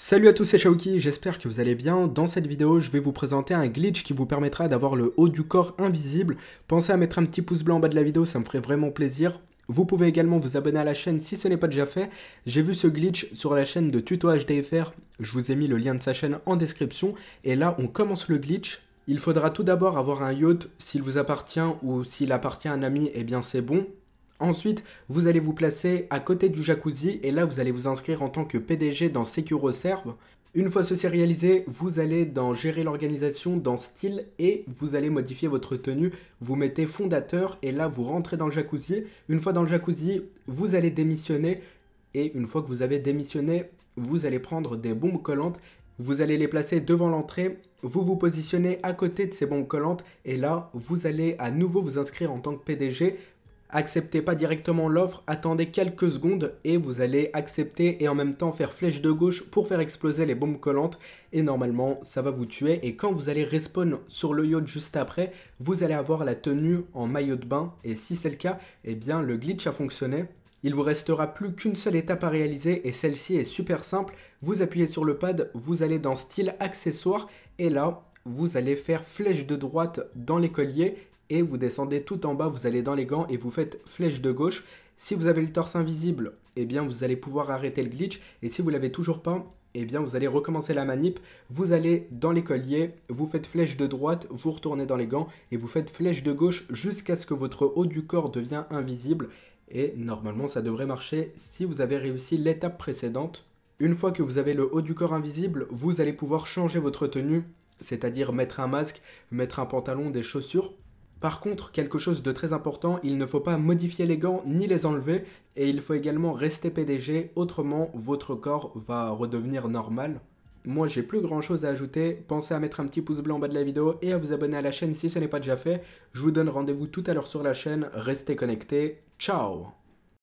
Salut à tous, c'est Shaoki, j'espère que vous allez bien. Dans cette vidéo, je vais vous présenter un glitch qui vous permettra d'avoir le haut du corps invisible. Pensez à mettre un petit pouce blanc en bas de la vidéo, ça me ferait vraiment plaisir. Vous pouvez également vous abonner à la chaîne si ce n'est pas déjà fait. J'ai vu ce glitch sur la chaîne de Tuto HDFR, je vous ai mis le lien de sa chaîne en description. Et là, on commence le glitch. Il faudra tout d'abord avoir un yacht, s'il vous appartient ou s'il appartient à un ami, eh bien c'est bon. Ensuite, vous allez vous placer à côté du jacuzzi et là, vous allez vous inscrire en tant que PDG dans SecuroServe. Une fois ceci réalisé, vous allez dans Gérer l'organisation, dans Style et vous allez modifier votre tenue. Vous mettez fondateur et là, vous rentrez dans le jacuzzi. Une fois dans le jacuzzi, vous allez démissionner et une fois que vous avez démissionné, vous allez prendre des bombes collantes vous allez les placer devant l'entrée, vous vous positionnez à côté de ces bombes collantes et là, vous allez à nouveau vous inscrire en tant que PDG, Acceptez pas directement l'offre, attendez quelques secondes et vous allez accepter et en même temps faire flèche de gauche pour faire exploser les bombes collantes et normalement ça va vous tuer et quand vous allez respawn sur le yacht juste après, vous allez avoir la tenue en maillot de bain et si c'est le cas, eh bien le glitch a fonctionné. Il vous restera plus qu'une seule étape à réaliser et celle-ci est super simple. Vous appuyez sur le pad, vous allez dans style accessoires et là vous allez faire flèche de droite dans les colliers et vous descendez tout en bas, vous allez dans les gants et vous faites flèche de gauche. Si vous avez le torse invisible, eh bien vous allez pouvoir arrêter le glitch et si vous l'avez toujours pas, eh bien vous allez recommencer la manip, vous allez dans les colliers, vous faites flèche de droite, vous retournez dans les gants et vous faites flèche de gauche jusqu'à ce que votre haut du corps devienne invisible et normalement ça devrait marcher si vous avez réussi l'étape précédente. Une fois que vous avez le haut du corps invisible, vous allez pouvoir changer votre tenue, c'est-à-dire mettre un masque, mettre un pantalon, des chaussures par contre, quelque chose de très important, il ne faut pas modifier les gants ni les enlever et il faut également rester PDG, autrement votre corps va redevenir normal. Moi j'ai plus grand chose à ajouter, pensez à mettre un petit pouce bleu en bas de la vidéo et à vous abonner à la chaîne si ce n'est pas déjà fait. Je vous donne rendez-vous tout à l'heure sur la chaîne, restez connectés, ciao